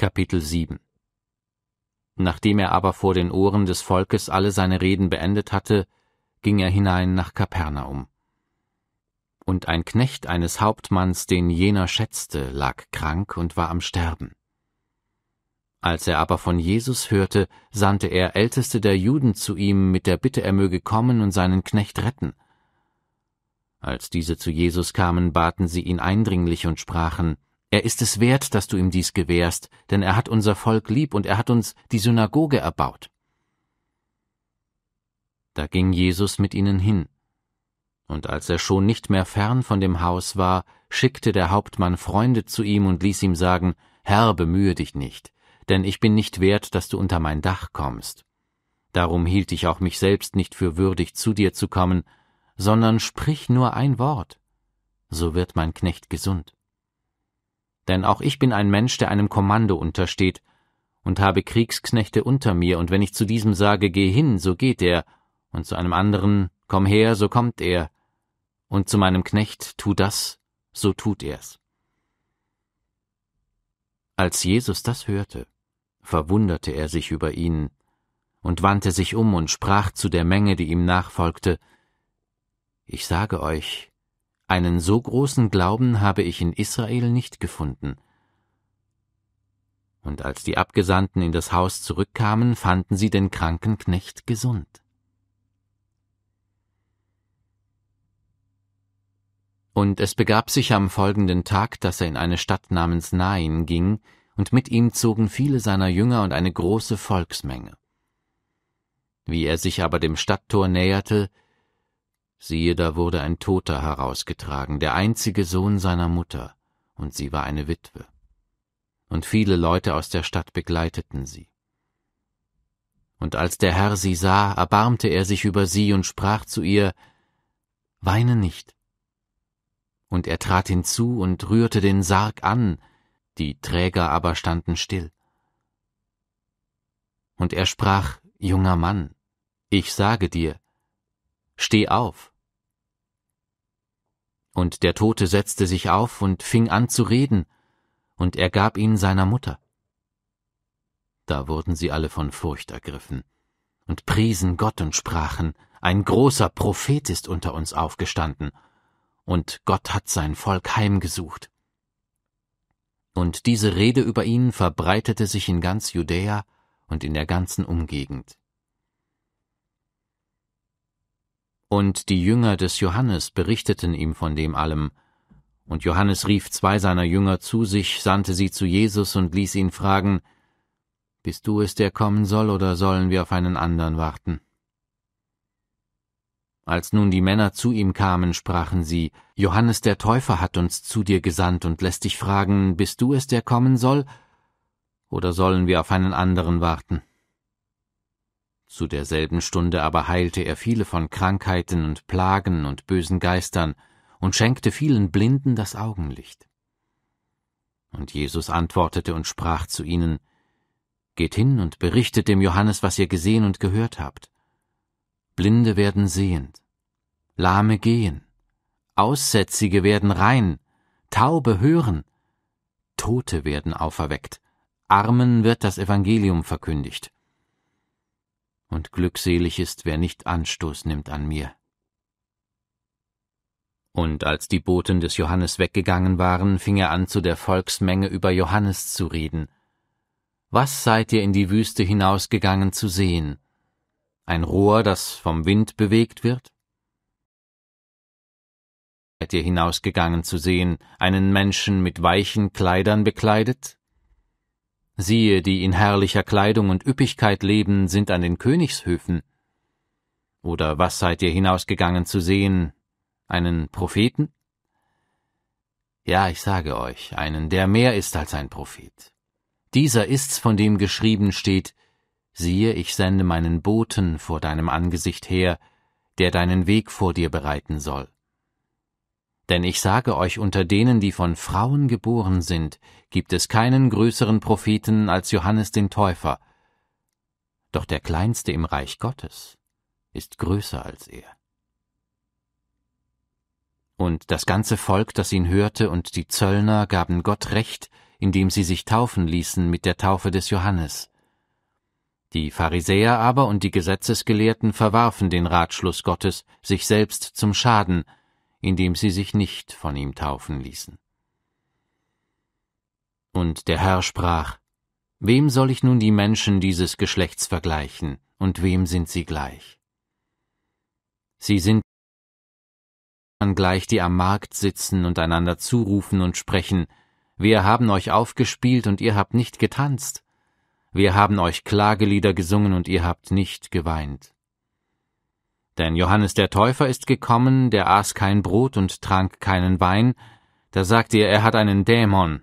Kapitel 7 Nachdem er aber vor den Ohren des Volkes alle seine Reden beendet hatte, ging er hinein nach Kapernaum. Und ein Knecht eines Hauptmanns, den jener schätzte, lag krank und war am Sterben. Als er aber von Jesus hörte, sandte er Älteste der Juden zu ihm mit der Bitte, er möge kommen und seinen Knecht retten. Als diese zu Jesus kamen, baten sie ihn eindringlich und sprachen, er ist es wert, dass du ihm dies gewährst, denn er hat unser Volk lieb und er hat uns die Synagoge erbaut. Da ging Jesus mit ihnen hin. Und als er schon nicht mehr fern von dem Haus war, schickte der Hauptmann Freunde zu ihm und ließ ihm sagen, Herr, bemühe dich nicht, denn ich bin nicht wert, dass du unter mein Dach kommst. Darum hielt ich auch mich selbst nicht für würdig, zu dir zu kommen, sondern sprich nur ein Wort, so wird mein Knecht gesund. Denn auch ich bin ein Mensch, der einem Kommando untersteht, und habe Kriegsknechte unter mir, und wenn ich zu diesem sage, geh hin, so geht er, und zu einem anderen, komm her, so kommt er, und zu meinem Knecht, tu das, so tut er's. Als Jesus das hörte, verwunderte er sich über ihn und wandte sich um und sprach zu der Menge, die ihm nachfolgte, Ich sage euch, einen so großen Glauben habe ich in Israel nicht gefunden. Und als die Abgesandten in das Haus zurückkamen, fanden sie den kranken Knecht gesund. Und es begab sich am folgenden Tag, dass er in eine Stadt namens Nain ging, und mit ihm zogen viele seiner Jünger und eine große Volksmenge. Wie er sich aber dem Stadttor näherte, Siehe, da wurde ein Toter herausgetragen, der einzige Sohn seiner Mutter, und sie war eine Witwe. Und viele Leute aus der Stadt begleiteten sie. Und als der Herr sie sah, erbarmte er sich über sie und sprach zu ihr, Weine nicht. Und er trat hinzu und rührte den Sarg an, die Träger aber standen still. Und er sprach, Junger Mann, ich sage dir, Steh auf. Und der Tote setzte sich auf und fing an zu reden, und er gab ihn seiner Mutter. Da wurden sie alle von Furcht ergriffen und priesen Gott und sprachen, ein großer Prophet ist unter uns aufgestanden, und Gott hat sein Volk heimgesucht. Und diese Rede über ihn verbreitete sich in ganz Judäa und in der ganzen Umgegend. Und die Jünger des Johannes berichteten ihm von dem allem. Und Johannes rief zwei seiner Jünger zu sich, sandte sie zu Jesus und ließ ihn fragen, Bist du es, der kommen soll, oder sollen wir auf einen anderen warten? Als nun die Männer zu ihm kamen, sprachen sie, Johannes der Täufer hat uns zu dir gesandt und lässt dich fragen, Bist du es, der kommen soll, oder sollen wir auf einen anderen warten? Zu derselben Stunde aber heilte er viele von Krankheiten und Plagen und bösen Geistern und schenkte vielen Blinden das Augenlicht. Und Jesus antwortete und sprach zu ihnen, Geht hin und berichtet dem Johannes, was ihr gesehen und gehört habt. Blinde werden sehend, Lahme gehen, Aussätzige werden rein, Taube hören, Tote werden auferweckt, Armen wird das Evangelium verkündigt, und glückselig ist, wer nicht Anstoß nimmt an mir. Und als die Boten des Johannes weggegangen waren, fing er an, zu der Volksmenge über Johannes zu reden. Was seid ihr in die Wüste hinausgegangen zu sehen? Ein Rohr, das vom Wind bewegt wird? Seid ihr hinausgegangen zu sehen, einen Menschen mit weichen Kleidern bekleidet? Siehe, die in herrlicher Kleidung und Üppigkeit leben, sind an den Königshöfen. Oder was seid ihr hinausgegangen zu sehen? Einen Propheten? Ja, ich sage euch, einen, der mehr ist als ein Prophet. Dieser ist's, von dem geschrieben steht, siehe, ich sende meinen Boten vor deinem Angesicht her, der deinen Weg vor dir bereiten soll. Denn ich sage euch, unter denen, die von Frauen geboren sind, gibt es keinen größeren Propheten als Johannes den Täufer. Doch der Kleinste im Reich Gottes ist größer als er. Und das ganze Volk, das ihn hörte, und die Zöllner gaben Gott Recht, indem sie sich taufen ließen mit der Taufe des Johannes. Die Pharisäer aber und die Gesetzesgelehrten verwarfen den Ratschluss Gottes, sich selbst zum Schaden, indem sie sich nicht von ihm taufen ließen. Und der Herr sprach, Wem soll ich nun die Menschen dieses Geschlechts vergleichen, und wem sind sie gleich? Sie sind gleich, die am Markt sitzen und einander zurufen und sprechen, wir haben euch aufgespielt und ihr habt nicht getanzt, wir haben euch Klagelieder gesungen und ihr habt nicht geweint. Denn Johannes der Täufer ist gekommen, der aß kein Brot und trank keinen Wein, da sagt ihr, er hat einen Dämon.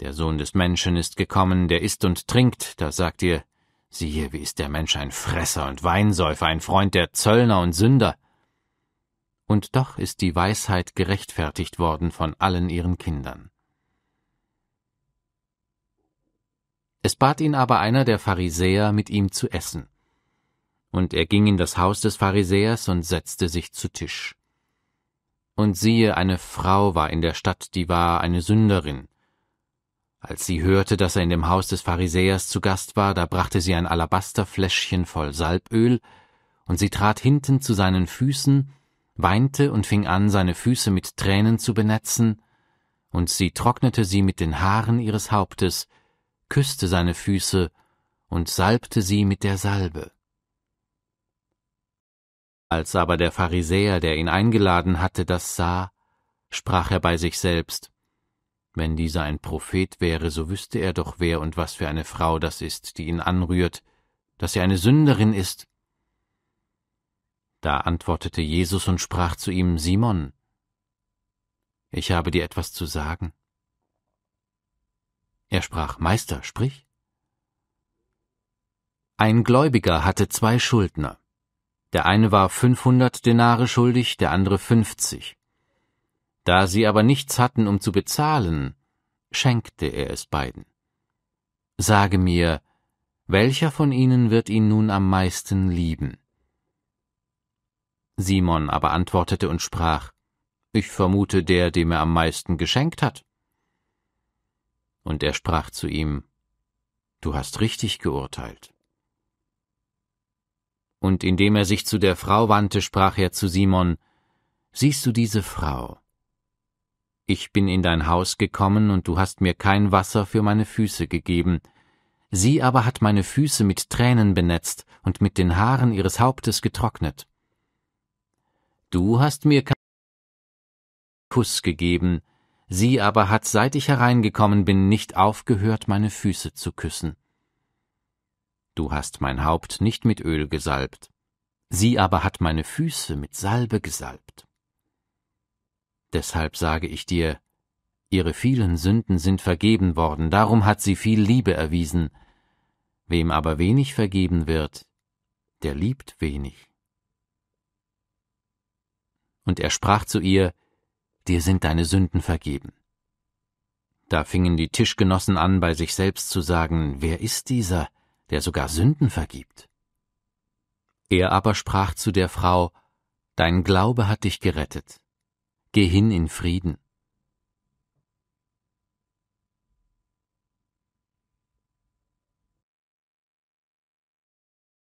Der Sohn des Menschen ist gekommen, der isst und trinkt, da sagt ihr, siehe, wie ist der Mensch ein Fresser und Weinsäufer, ein Freund der Zöllner und Sünder. Und doch ist die Weisheit gerechtfertigt worden von allen ihren Kindern. Es bat ihn aber einer der Pharisäer, mit ihm zu essen und er ging in das Haus des Pharisäers und setzte sich zu Tisch. Und siehe, eine Frau war in der Stadt, die war eine Sünderin. Als sie hörte, dass er in dem Haus des Pharisäers zu Gast war, da brachte sie ein Alabasterfläschchen voll Salböl, und sie trat hinten zu seinen Füßen, weinte und fing an, seine Füße mit Tränen zu benetzen, und sie trocknete sie mit den Haaren ihres Hauptes, küsste seine Füße und salbte sie mit der Salbe. Als aber der Pharisäer, der ihn eingeladen hatte, das sah, sprach er bei sich selbst Wenn dieser ein Prophet wäre, so wüsste er doch, wer und was für eine Frau das ist, die ihn anrührt, dass sie eine Sünderin ist. Da antwortete Jesus und sprach zu ihm Simon, ich habe dir etwas zu sagen. Er sprach Meister, sprich. Ein Gläubiger hatte zwei Schuldner der eine war 500 Denare schuldig, der andere 50. Da sie aber nichts hatten, um zu bezahlen, schenkte er es beiden. Sage mir, welcher von ihnen wird ihn nun am meisten lieben? Simon aber antwortete und sprach, Ich vermute der, dem er am meisten geschenkt hat. Und er sprach zu ihm, Du hast richtig geurteilt und indem er sich zu der Frau wandte, sprach er zu Simon Siehst du diese Frau? Ich bin in dein Haus gekommen, und du hast mir kein Wasser für meine Füße gegeben, sie aber hat meine Füße mit Tränen benetzt und mit den Haaren ihres Hauptes getrocknet. Du hast mir keinen Kuss gegeben, sie aber hat, seit ich hereingekommen bin, nicht aufgehört, meine Füße zu küssen. Du hast mein Haupt nicht mit Öl gesalbt, sie aber hat meine Füße mit Salbe gesalbt. Deshalb sage ich dir, ihre vielen Sünden sind vergeben worden, darum hat sie viel Liebe erwiesen. Wem aber wenig vergeben wird, der liebt wenig. Und er sprach zu ihr, Dir sind deine Sünden vergeben. Da fingen die Tischgenossen an, bei sich selbst zu sagen, Wer ist dieser, der sogar Sünden vergibt. Er aber sprach zu der Frau, Dein Glaube hat dich gerettet. Geh hin in Frieden.